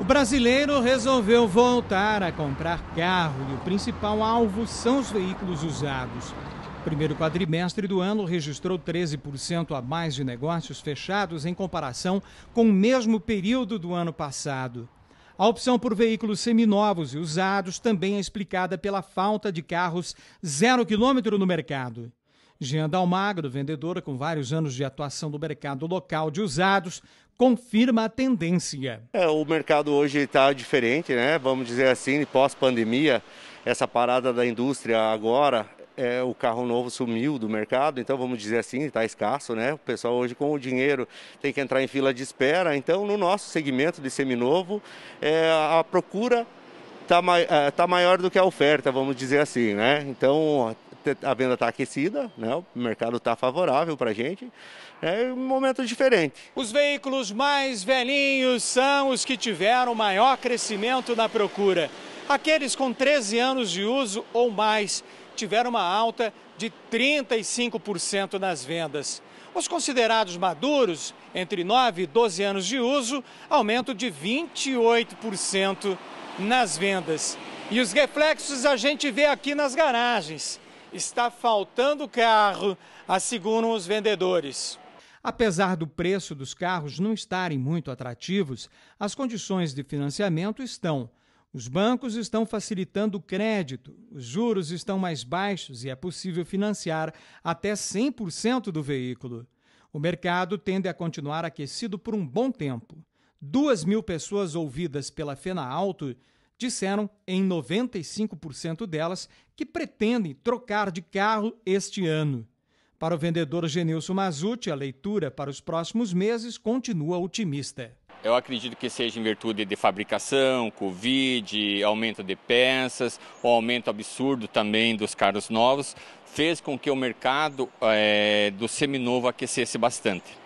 O brasileiro resolveu voltar a comprar carro e o principal alvo são os veículos usados. O primeiro quadrimestre do ano registrou 13% a mais de negócios fechados em comparação com o mesmo período do ano passado. A opção por veículos seminovos e usados também é explicada pela falta de carros zero quilômetro no mercado. Jean Dalmagro, vendedora com vários anos de atuação no mercado local de usados, confirma a tendência. É, o mercado hoje está diferente, né? Vamos dizer assim, pós-pandemia, essa parada da indústria agora é, o carro novo sumiu do mercado, então vamos dizer assim, está escasso, né? O pessoal hoje com o dinheiro tem que entrar em fila de espera. Então, no nosso segmento de seminovo, é, a procura está é, tá maior do que a oferta, vamos dizer assim, né? Então, a venda está aquecida, né? o mercado está favorável para a gente. É um momento diferente. Os veículos mais velhinhos são os que tiveram maior crescimento na procura. Aqueles com 13 anos de uso ou mais tiveram uma alta de 35% nas vendas. Os considerados maduros, entre 9 e 12 anos de uso, aumento de 28% nas vendas. E os reflexos a gente vê aqui nas garagens está faltando carro, asseguram os vendedores. Apesar do preço dos carros não estarem muito atrativos, as condições de financiamento estão. Os bancos estão facilitando o crédito, os juros estão mais baixos e é possível financiar até 100% do veículo. O mercado tende a continuar aquecido por um bom tempo. Duas mil pessoas ouvidas pela Fena Alto disseram em 95% delas que pretendem trocar de carro este ano. Para o vendedor Genilson Mazuti, a leitura para os próximos meses continua otimista. Eu acredito que seja em virtude de fabricação, Covid, aumento de peças, o um aumento absurdo também dos carros novos, fez com que o mercado é, do seminovo aquecesse bastante.